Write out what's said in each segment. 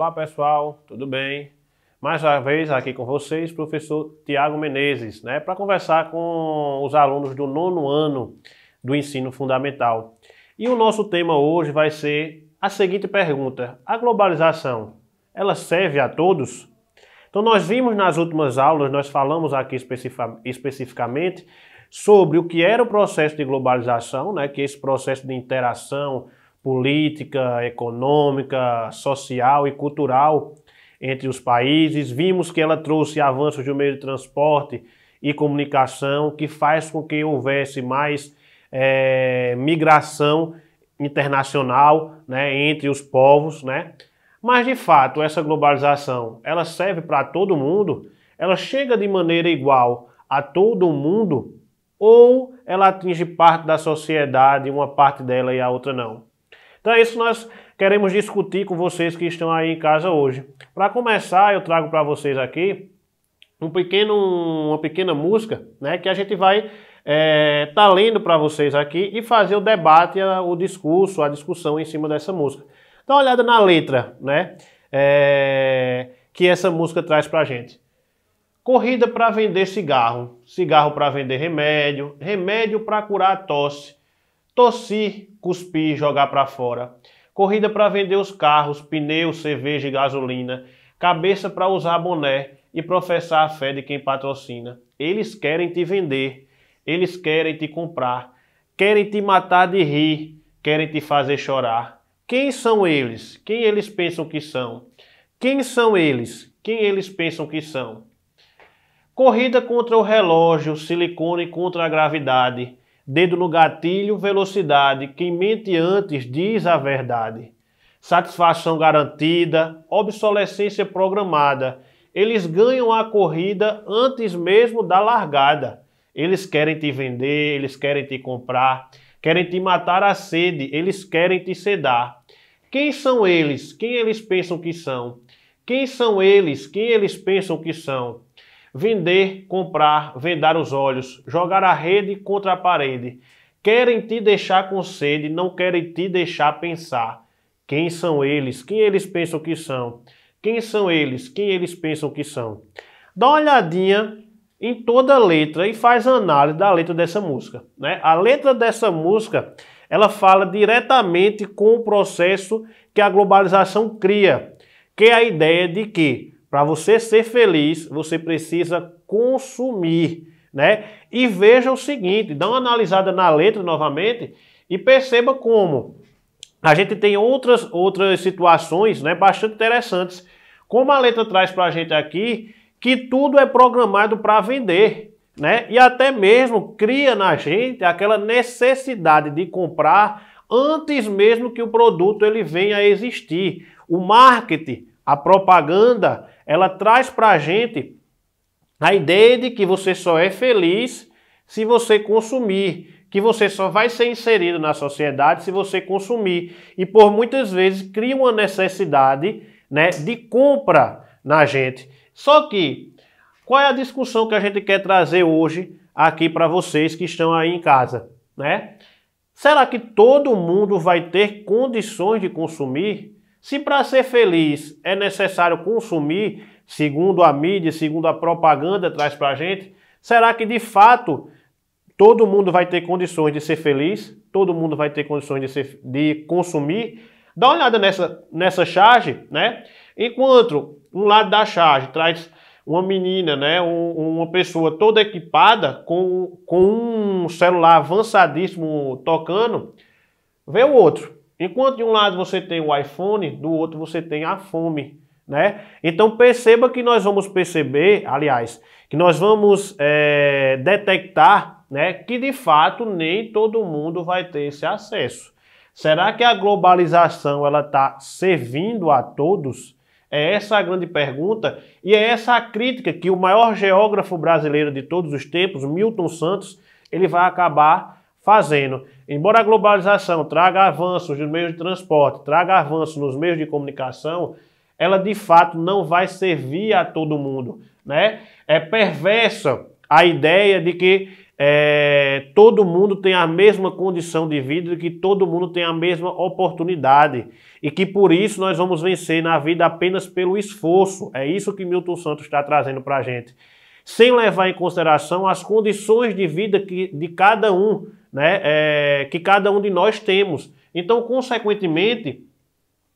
Olá pessoal, tudo bem? Mais uma vez aqui com vocês, professor Tiago Menezes, né, para conversar com os alunos do nono ano do ensino fundamental. E o nosso tema hoje vai ser a seguinte pergunta: a globalização, ela serve a todos? Então nós vimos nas últimas aulas, nós falamos aqui especificamente sobre o que era o processo de globalização, né, que esse processo de interação política, econômica, social e cultural entre os países. Vimos que ela trouxe avanços de um meio de transporte e comunicação que faz com que houvesse mais é, migração internacional né, entre os povos, né? Mas de fato essa globalização ela serve para todo mundo? Ela chega de maneira igual a todo mundo ou ela atinge parte da sociedade, uma parte dela e a outra não? Então é isso que nós queremos discutir com vocês que estão aí em casa hoje. Para começar, eu trago para vocês aqui um pequeno, uma pequena música, né, que a gente vai é, tá lendo para vocês aqui e fazer o debate, o discurso, a discussão em cima dessa música. Dá uma olhada na letra, né, é, que essa música traz para gente. Corrida para vender cigarro, cigarro para vender remédio, remédio para curar tosse, tossir cuspir, jogar para fora. Corrida para vender os carros, pneus, cerveja e gasolina. Cabeça para usar boné e professar a fé de quem patrocina. Eles querem te vender, eles querem te comprar, querem te matar de rir, querem te fazer chorar. Quem são eles? Quem eles pensam que são? Quem são eles? Quem eles pensam que são? Corrida contra o relógio, silicone contra a gravidade, Dedo no gatilho, velocidade. Quem mente antes diz a verdade. Satisfação garantida, obsolescência programada. Eles ganham a corrida antes mesmo da largada. Eles querem te vender, eles querem te comprar, querem te matar a sede, eles querem te sedar. Quem são eles? Quem eles pensam que são? Quem são eles? Quem eles pensam que são? Vender, comprar, vendar os olhos, jogar a rede contra a parede. Querem te deixar com sede, não querem te deixar pensar. Quem são eles? Quem eles pensam que são? Quem são eles? Quem eles pensam que são? Dá uma olhadinha em toda a letra e faz análise da letra dessa música. Né? A letra dessa música ela fala diretamente com o processo que a globalização cria, que é a ideia de que para você ser feliz, você precisa consumir, né? E veja o seguinte, dá uma analisada na letra novamente e perceba como a gente tem outras outras situações, né, bastante interessantes. Como a letra traz para a gente aqui que tudo é programado para vender, né? E até mesmo cria na gente aquela necessidade de comprar antes mesmo que o produto ele venha a existir. O marketing, a propaganda, ela traz para a gente a ideia de que você só é feliz se você consumir, que você só vai ser inserido na sociedade se você consumir. E por muitas vezes cria uma necessidade né, de compra na gente. Só que qual é a discussão que a gente quer trazer hoje aqui para vocês que estão aí em casa? Né? Será que todo mundo vai ter condições de consumir? Se para ser feliz é necessário consumir, segundo a mídia, segundo a propaganda traz para a gente, será que de fato todo mundo vai ter condições de ser feliz? Todo mundo vai ter condições de, ser, de consumir? Dá uma olhada nessa, nessa charge, né? Enquanto um lado da charge traz uma menina, né, uma pessoa toda equipada com, com um celular avançadíssimo tocando, vê o outro Enquanto de um lado você tem o iPhone, do outro você tem a fome, né? Então perceba que nós vamos perceber, aliás, que nós vamos é, detectar, né, que de fato nem todo mundo vai ter esse acesso. Será que a globalização ela está servindo a todos? É essa a grande pergunta e é essa a crítica que o maior geógrafo brasileiro de todos os tempos, Milton Santos, ele vai acabar fazendo. Embora a globalização traga avanços nos meios de transporte, traga avanços nos meios de comunicação, ela de fato não vai servir a todo mundo. Né? É perversa a ideia de que é, todo mundo tem a mesma condição de vida, de que todo mundo tem a mesma oportunidade e que por isso nós vamos vencer na vida apenas pelo esforço. É isso que Milton Santos está trazendo para a gente sem levar em consideração as condições de vida que, de cada um, né, é, que cada um de nós temos. Então, consequentemente,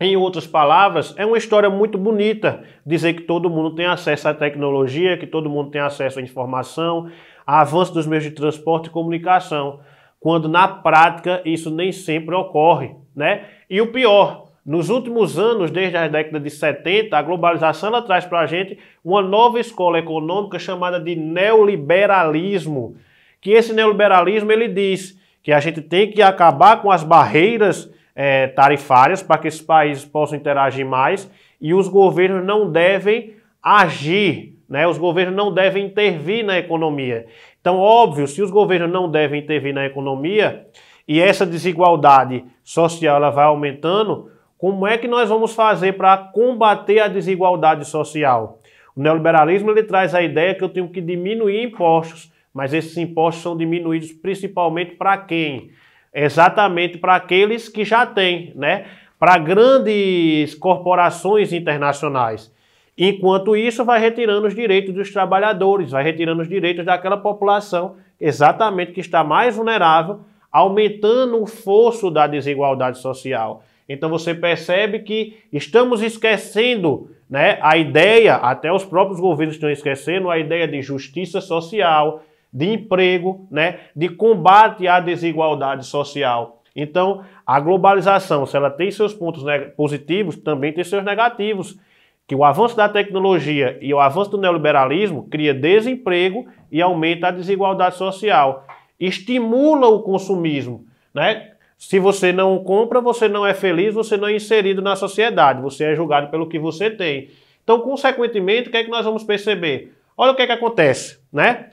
em outras palavras, é uma história muito bonita dizer que todo mundo tem acesso à tecnologia, que todo mundo tem acesso à informação, a avanço dos meios de transporte e comunicação, quando na prática isso nem sempre ocorre, né? E o pior, nos últimos anos, desde a década de 70, a globalização ela traz para a gente uma nova escola econômica chamada de neoliberalismo, que esse neoliberalismo ele diz que a gente tem que acabar com as barreiras é, tarifárias para que esses países possam interagir mais e os governos não devem agir, né? os governos não devem intervir na economia. Então, óbvio, se os governos não devem intervir na economia e essa desigualdade social ela vai aumentando, como é que nós vamos fazer para combater a desigualdade social? O neoliberalismo ele traz a ideia que eu tenho que diminuir impostos mas esses impostos são diminuídos principalmente para quem? Exatamente para aqueles que já têm, né? Para grandes corporações internacionais. Enquanto isso, vai retirando os direitos dos trabalhadores, vai retirando os direitos daquela população exatamente que está mais vulnerável, aumentando o fosso da desigualdade social. Então você percebe que estamos esquecendo né, a ideia, até os próprios governos estão esquecendo, a ideia de justiça social, de emprego, né, de combate à desigualdade social. Então, a globalização, se ela tem seus pontos né, positivos, também tem seus negativos. Que o avanço da tecnologia e o avanço do neoliberalismo cria desemprego e aumenta a desigualdade social. Estimula o consumismo, né? Se você não compra, você não é feliz, você não é inserido na sociedade, você é julgado pelo que você tem. Então, consequentemente, o que é que nós vamos perceber? Olha o que é que acontece, né?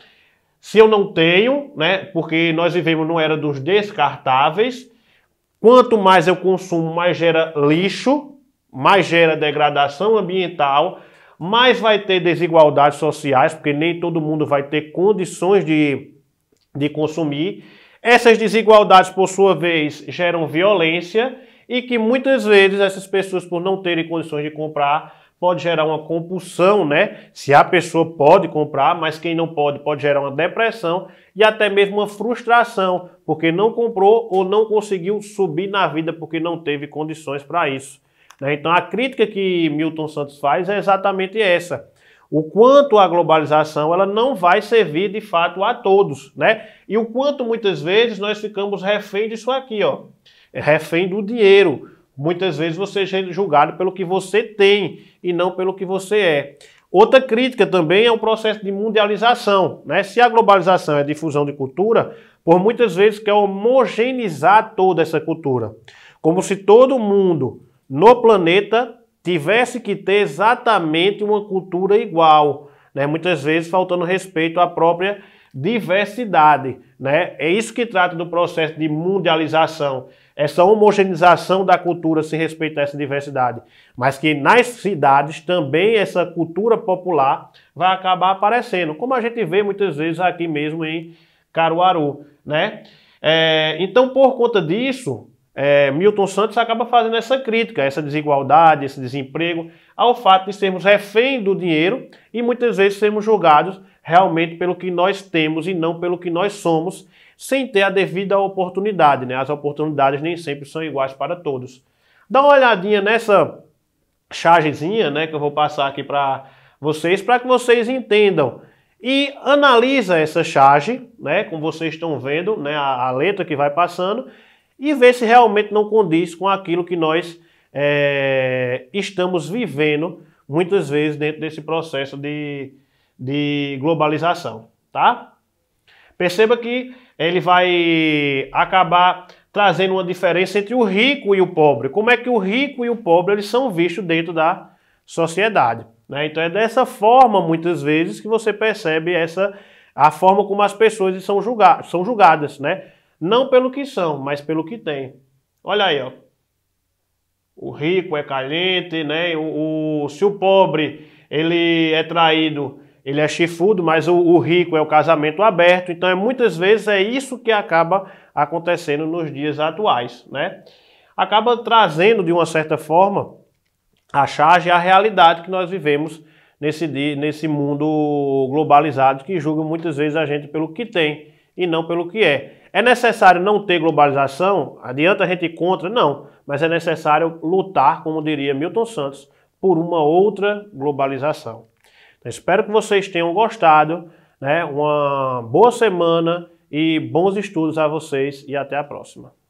Se eu não tenho, né, porque nós vivemos numa era dos descartáveis, quanto mais eu consumo, mais gera lixo, mais gera degradação ambiental, mais vai ter desigualdades sociais, porque nem todo mundo vai ter condições de, de consumir. Essas desigualdades, por sua vez, geram violência e que muitas vezes essas pessoas, por não terem condições de comprar, pode gerar uma compulsão, né? Se a pessoa pode comprar, mas quem não pode, pode gerar uma depressão e até mesmo uma frustração, porque não comprou ou não conseguiu subir na vida porque não teve condições para isso. Né? Então a crítica que Milton Santos faz é exatamente essa o quanto a globalização ela não vai servir de fato a todos, né? E o quanto muitas vezes nós ficamos refém disso aqui, ó, refém do dinheiro. Muitas vezes você é julgado pelo que você tem e não pelo que você é. Outra crítica também é o processo de mundialização. Né? Se a globalização é a difusão de cultura, por muitas vezes quer homogeneizar toda essa cultura. Como se todo mundo no planeta tivesse que ter exatamente uma cultura igual. Né? Muitas vezes faltando respeito à própria diversidade. Né? É isso que trata do processo de mundialização essa homogeneização da cultura se respeita a essa diversidade, mas que nas cidades também essa cultura popular vai acabar aparecendo, como a gente vê muitas vezes aqui mesmo em Caruaru, né? É, então, por conta disso, é, Milton Santos acaba fazendo essa crítica, essa desigualdade, esse desemprego, ao fato de sermos refém do dinheiro e muitas vezes sermos julgados realmente pelo que nós temos e não pelo que nós somos, sem ter a devida oportunidade, né? As oportunidades nem sempre são iguais para todos. Dá uma olhadinha nessa chargezinha, né, que eu vou passar aqui para vocês, para que vocês entendam. E analisa essa charge, né, como vocês estão vendo, né, a, a letra que vai passando, e vê se realmente não condiz com aquilo que nós é, estamos vivendo muitas vezes dentro desse processo de, de globalização, tá? Perceba que ele vai acabar trazendo uma diferença entre o rico e o pobre. Como é que o rico e o pobre eles são vistos dentro da sociedade? Né? Então é dessa forma muitas vezes que você percebe essa a forma como as pessoas são, julga são julgadas, né? Não pelo que são, mas pelo que têm. Olha aí, ó. O rico é caliente, né? O, o, se o pobre ele é traído ele é chifudo, mas o, o, rico é o casamento aberto. Então, é, muitas vezes é isso que acaba acontecendo nos dias atuais, né? Acaba trazendo, de uma certa forma, a charge à realidade que nós vivemos nesse, nesse mundo globalizado que julga muitas vezes a gente pelo que tem e não pelo que é. É necessário não ter globalização? Adianta a gente ir contra? Não. Mas é necessário lutar, como diria Milton Santos, por uma outra globalização. Espero que vocês tenham gostado. Né? Uma boa semana e bons estudos a vocês e até a próxima.